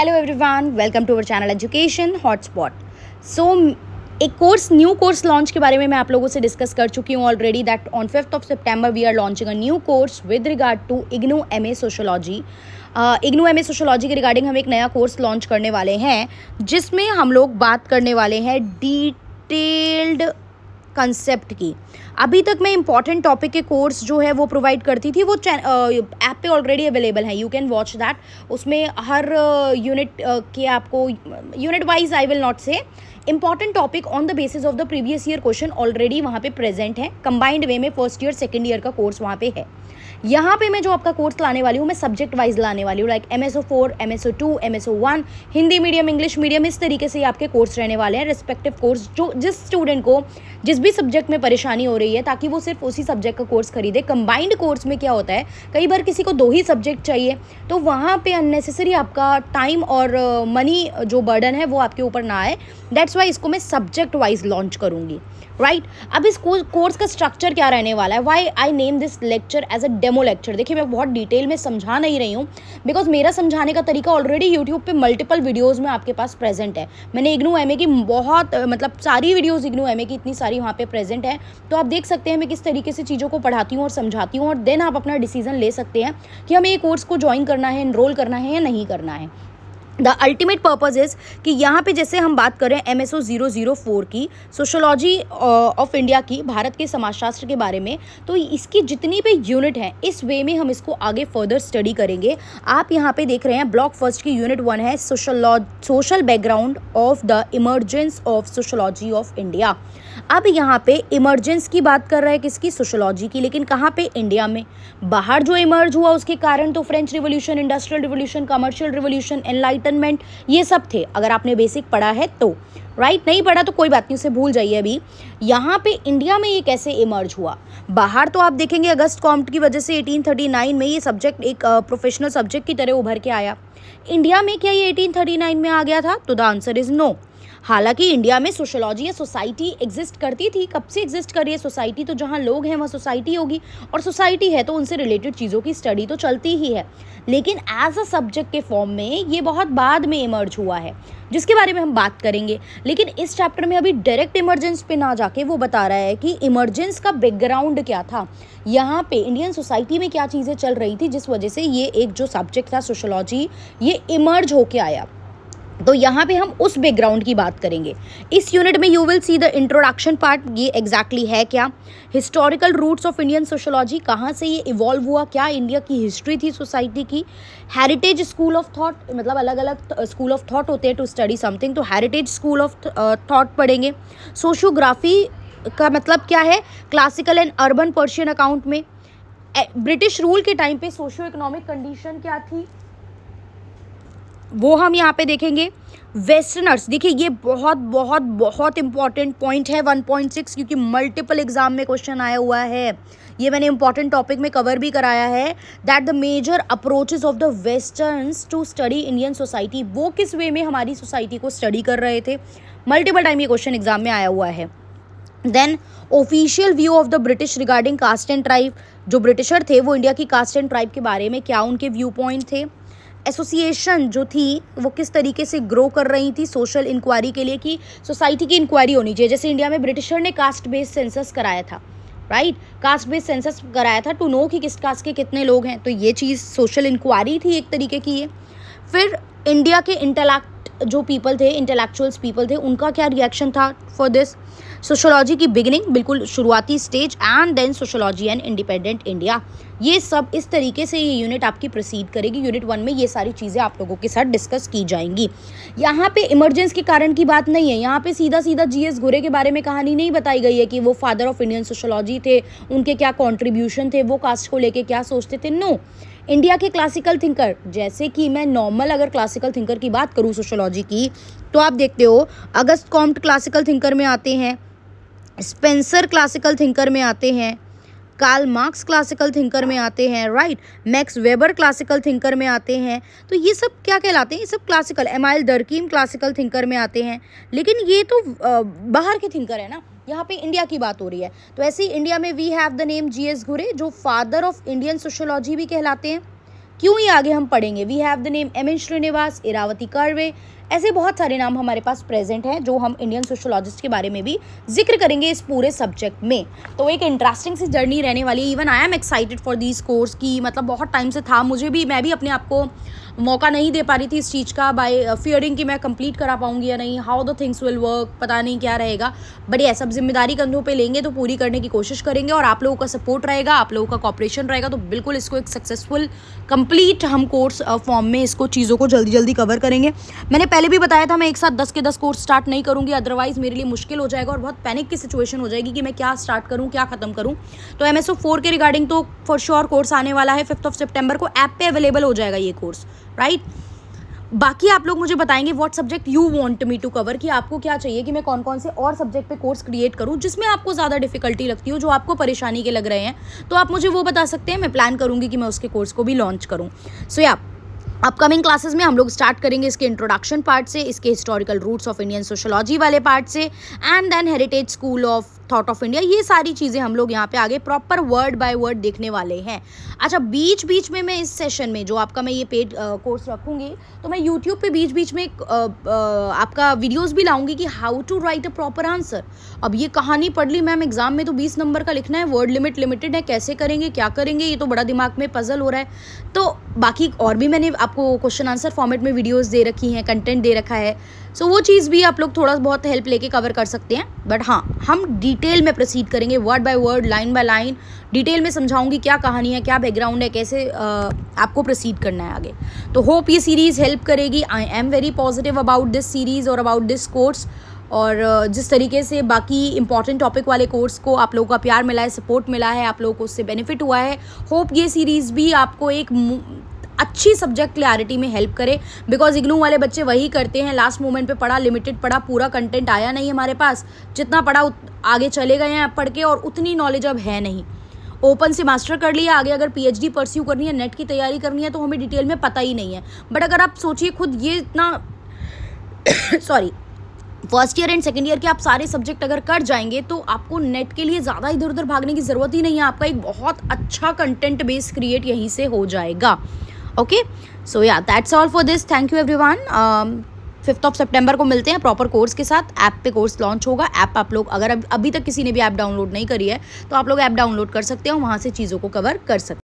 Hello everyone welcome to our channel education hotspot so एक course new course launch के बारे में मैं आप लोगों से डिस्कस कर चुकी हूँ already that on fifth of September we are launching a new course with regard to IGNOU M A sociology IGNOU M A sociology के रिगार्डिंग हम एक नया कोर्स लॉन्च करने वाले हैं जिसमें हम लोग बात करने वाले हैं डिटेल्ड कंसेप्ट की अभी तक मैं इंपॉर्टेंट टॉपिक के कोर्स जो है वो प्रोवाइड करती थी वो पे ऑलरेडी अवेलेबल है यू कैन वॉच दैट उसमें हर यूनिट uh, uh, के आपको unit wise I will not say important topic on the basis of the previous year question already वहाँ पे प्रेजेंट है कंबाइंड वे में फर्स्ट ईयर सेकेंड ईयर का course वहाँ पे है यहाँ पे मैं जो आपका कोर्स लाने वाली हूँ मैं सब्जेक्ट वाइज लाने वाली हूँ like M S O four M S O two M S O one Hindi medium English medium इस तरीके से आपके कोर्स रहने वाले हैं रिस्पेक्टिव कोर्स जो जिस स्टूडेंट को जिस भी सब्जेक्ट में परेशानी हो रही है ताकि वो सिर्फ उसी सब्जेक्ट का कोर्स खरीदे कंबाइंड कोर्स में क्या होता है कई बार किसी को आपको दो ही सब्जेक्ट चाहिए तो वहाँ पे अननेसेसरी आपका टाइम और मनी जो बर्डन है वो आपके ऊपर ना आए दैट्स वाई इसको मैं सब्जेक्ट वाइज लॉन्च करूँगी राइट right? अब इस कोर्स का स्ट्रक्चर क्या रहने वाला है why I name this lecture as a demo lecture देखिए मैं बहुत डिटेल में समझा नहीं रही हूँ बिकॉज मेरा समझाने का तरीका ऑलरेडी यूट्यूब पे मल्टीपल वीडियोज़ में आपके पास प्रेजेंट है मैंने इग्नू एम की बहुत मतलब सारी वीडियोज़ इग्नू एम की इतनी सारी वहाँ पर प्रेजेंट है तो आप देख सकते हैं मैं किस तरीके से चीज़ों को पढ़ाती हूँ और समझाती हूँ और देन आप अपना डिसीजन ले सकते हैं कि हमें ये कोर्स को ज्वाइन करना है इनरोल करना है या नहीं करना है द अल्टीमेट पर्पज इज़ कि यहाँ पे जैसे हम बात करें M S O zero zero four की सोशोलॉजी ऑफ इंडिया की भारत के समाजशास्त्र के बारे में तो इसकी जितनी भी यूनिट हैं इस वे में हम इसको आगे फर्दर स्टडी करेंगे आप यहाँ पे देख रहे हैं ब्लॉक फर्स्ट की यूनिट वन है social social background of the emergence of sociology of India अब यहाँ पे इमरजेंस की बात कर रहा है किसकी सोशोलॉजी की लेकिन कहाँ पे इंडिया में बाहर जो इमर्ज हुआ उसके कारण तो French revolution industrial revolution commercial revolution enlightenment ये सब थे अगर आपने बेसिक पढ़ा है तो राइट नहीं पढ़ा तो कोई बात नहीं उसे भूल जाइए अभी यहाँ पे इंडिया में ये कैसे इमर्ज हुआ बाहर तो आप देखेंगे अगस्त कॉम्प्ट की वजह से 1839 में ये सब्जेक्ट एक प्रोफेशनल सब्जेक्ट की तरह उभर के आया इंडिया में क्या ये 1839 में आ गया था तो द आंसर इज़ नो हालांकि इंडिया में सोशोलॉजी या सोसाइटी एग्जिस्ट करती थी कब से एग्जिस्ट कर रही है सोसाइटी तो जहाँ लोग हैं वहाँ सोसाइटी होगी और सोसाइटी है तो उनसे रिलेटेड चीज़ों की स्टडी तो चलती ही है लेकिन एज अ सब्जेक्ट के फॉर्म में ये बहुत बाद में इमर्ज हुआ है जिसके बारे में हम बात करेंगे लेकिन इस चैप्टर में अभी डायरेक्ट इमरजेंस पे ना जाके वो बता रहा है कि इमरजेंस का बैकग्राउंड क्या था यहाँ पे इंडियन सोसाइटी में क्या चीज़ें चल रही थी जिस वजह से ये एक जो सब्जेक्ट था सोशोलॉजी ये इमर्ज होके आया तो यहाँ पे हम उस बैकग्राउंड की बात करेंगे इस यूनिट में you will see the introduction part ये एग्जैक्टली exactly है क्या historical roots of Indian sociology कहाँ से ये इवॉल्व हुआ क्या इंडिया की हिस्ट्री थी सोसाइटी की हेरिटेज स्कूल ऑफ थॉट मतलब अलग अलग स्कूल ऑफ थॉट होते हैं टू स्टडी समथिंग तो हेरिटेज स्कूल ऑफ थॉट पढ़ेंगे सोशोग्राफी का मतलब क्या है classical and urban Persian account में ब्रिटिश रूल के टाइम पे सोशो इकोनॉमिक कंडीशन क्या थी वो हम यहाँ पे देखेंगे वेस्टर्नर्स देखिए ये बहुत बहुत बहुत इंपॉर्टेंट पॉइंट है 1.6 क्योंकि मल्टीपल एग्जाम में क्वेश्चन आया हुआ है ये मैंने इंपॉर्टेंट टॉपिक में कवर भी कराया है that the major approaches of the westerns to study Indian society वो किस वे में हमारी सोसाइटी को स्टडी कर रहे थे मल्टीपल टाइम ये क्वेश्चन एग्जाम में आया हुआ है then official view of the British regarding caste and tribe जो ब्रिटिशर थे वो इंडिया की कास्ट एंड ट्राइब के बारे में क्या उनके व्यू पॉइंट थे एसोसिएशन जो थी वो किस तरीके से ग्रो कर रही थी सोशल इंक्वायरी के लिए कि सोसाइटी की इंक्वायरी होनी चाहिए जैसे इंडिया में ब्रिटिशर ने कास्ट बेस्ड सेंसस कराया था राइट कास्ट बेस्ड सेंसस कराया था टू नो कि किस कास्ट के कितने लोग हैं तो ये चीज़ सोशल इंक्वायरी थी एक तरीके की ये फिर इंडिया के इंटरलैक्ट जो पीपल थे इंटेलेक्चुअल्स पीपल थे उनका क्या रिएक्शन था फॉर दिस सोशोलॉजी की बिगिनिंग बिल्कुल शुरुआती stage and then sociology and independent India ये सब इस तरीके से ये यूनिट आपकी प्रोसीड करेगी यूनिट वन में ये सारी चीज़ें आप लोगों के साथ डिस्कस की जाएंगी यहाँ पे इमरजेंस के कारण की बात नहीं है यहाँ पे सीधा सीधा जीएस घुरे के बारे में कहानी नहीं बताई गई है कि वो फादर ऑफ इंडियन सोशोलॉजी थे उनके क्या कॉन्ट्रीब्यूशन थे वो कास्ट को लेके क्या सोचते थे नो no. इंडिया के क्लासिकल थिंकर जैसे कि मैं नॉर्मल अगर क्लासिकल थिंकर की बात करूँ सोशोलॉजी की तो आप देखते हो अगस्त कॉम्प्ट क्लासिकल थिंकर में आते हैं स्पेंसर क्लासिकल थिंकर में आते हैं कार्ल मार्क्स क्लासिकल थिंकर में आते हैं right Max Weber classical thinker में आते हैं तो ये सब क्या कहलाते हैं ये सब classical Emile Durkheim classical thinker में आते हैं लेकिन ये तो बाहर के थिंकर है ना यहाँ पे इंडिया की बात हो रही है तो ऐसे ही इंडिया में we have the name G S Ghurye जो फादर ऑफ इंडियन सोशोलॉजी भी कहलाते हैं क्यों ही आगे हम पढ़ेंगे we have the name M N Srinivas Irawati Karve ऐसे बहुत सारे नाम हमारे पास प्रेजेंट हैं जो हम इंडियन सोशोलॉजिस्ट के बारे में भी जिक्र करेंगे इस पूरे सब्जेक्ट में तो एक इंटरेस्टिंग सी जर्नी रहने वाली है even I am excited for this course की मतलब बहुत टाइम से था मुझे भी मैं भी अपने आप को मौका नहीं दे पा रही थी इस चीज़ का बाय फियरिंग uh, कि मैं कंप्लीट करा पाऊंगी या नहीं how the things will work पता नहीं क्या रहेगा बट ये सब जिम्मेदारी कंधों पे लेंगे तो पूरी करने की कोशिश करेंगे और आप लोगों का सपोर्ट रहेगा आप लोगों का कॉपरेशन रहेगा तो बिल्कुल इसको एक सक्सेसफुल कंप्लीट हम कोर्स फॉर्म uh, में इसको चीज़ों को जल्दी जल्दी कवर करेंगे मैंने पहले भी बताया था मैं एक साथ दस के दस कोर्स स्टार्ट नहीं करूंगी अदरवाइज मेरे लिए मुश्किल हो जाएगा और बहुत पैनिक की सिचुएशन हो जाएगी कि मैं क्या स्टार्ट करूँ क्या खत्म करूँ तो एम एस के रिगार्डिंग तो फॉर श्योर कोर्स आने वाला है फिफ्थ ऑफ सेप्टेम्बर को ऐप पे अवेलेबल हो जाएगा ये कोर्स राइट बाकी आप लोग मुझे बताएंगे what subject you want me to cover कि आपको क्या चाहिए कि मैं कौन कौन से और सब्जेक्ट पे कोर्स क्रिएट करूँ जिसमें आपको ज़्यादा डिफिकल्टी लगती हो जो आपको परेशानी के लग रहे हैं तो आप मुझे वो बता सकते हैं मैं प्लान करूँगी कि मैं उसके कोर्स को भी लॉन्च करूँ सो so, या yeah, अपकमिंग क्लासेस में हम लोग स्टार्ट करेंगे इसके इंट्रोडक्शन पार्ट से इसके historical roots of Indian sociology वाले पार्ट से and then heritage school of thought of India ये सारी चीज़ें हम लोग यहाँ पे आगे प्रॉपर वर्ड बाय वर्ड देखने वाले हैं अच्छा बीच बीच में मैं इस सेशन में जो आपका मैं ये पेड कोर्स रखूँगी तो मैं यूट्यूब पर बीच बीच में आ, आ, आपका वीडियोज़ भी लाऊंगी कि how to write a proper answer अब ये कहानी पढ़ ली मैम एग्जाम में तो बीस नंबर का लिखना है वर्ड लिमिट लिमिटेड है कैसे करेंगे क्या करेंगे ये तो बड़ा दिमाग में पजल हो रहा है तो बाकी और भी मैंने आपको क्वेश्चन आंसर फॉर्मेट में वीडियोज़ दे रखी हैं कंटेंट दे रखा है सो so, वो चीज़ भी आप लोग थोड़ा बहुत हेल्प लेके कवर कर सकते हैं बट हाँ हम डी डिटेल में प्रोसीड करेंगे word by word line by line detail में समझाऊंगी क्या कहानी है क्या बैकग्राउंड है कैसे आ, आपको प्रोसीड करना है आगे तो होप ये सीरीज़ हेल्प करेगी I am very positive about this series और अबाउट दिस कोर्स और जिस तरीके से बाकी इंपॉर्टेंट टॉपिक वाले कोर्स को आप लोगों का प्यार मिला है सपोर्ट मिला है आप लोगों को उससे बेनिफिट हुआ है होप ये सीरीज़ भी आपको एक अच्छी सब्जेक्ट क्लैरिटी में हेल्प करे बिकॉज इग्नू वाले बच्चे वही करते हैं लास्ट मोमेंट पे पढ़ा लिमिटेड पढ़ा पूरा कंटेंट आया नहीं हमारे पास जितना पढ़ा आगे चले गए हैं पढ़ के और उतनी नॉलेज अब है नहीं ओपन से मास्टर कर लिया आगे अगर पीएचडी परस्यू करनी है नेट की तैयारी करनी है तो हमें डिटेल में पता ही नहीं है बट अगर आप सोचिए खुद ये इतना sorry first year and second year के आप सारे सब्जेक्ट अगर कर जाएंगे तो आपको नेट के लिए ज़्यादा इधर उधर भागने की ज़रूरत ही नहीं है आपका एक बहुत अच्छा कंटेंट बेस क्रिएट यहीं से हो जाएगा okay so yeah that's all for this thank you everyone fifth of September को मिलते हैं प्रॉपर कोर्स के साथ ऐप पे कोर्स लॉन्च होगा ऐप आप लोग अगर अभी तक किसी ने भी ऐप डाउनलोड नहीं करी है तो आप लोग ऐप डाउनलोड कर सकते हो वहाँ से चीज़ों को कवर कर सकते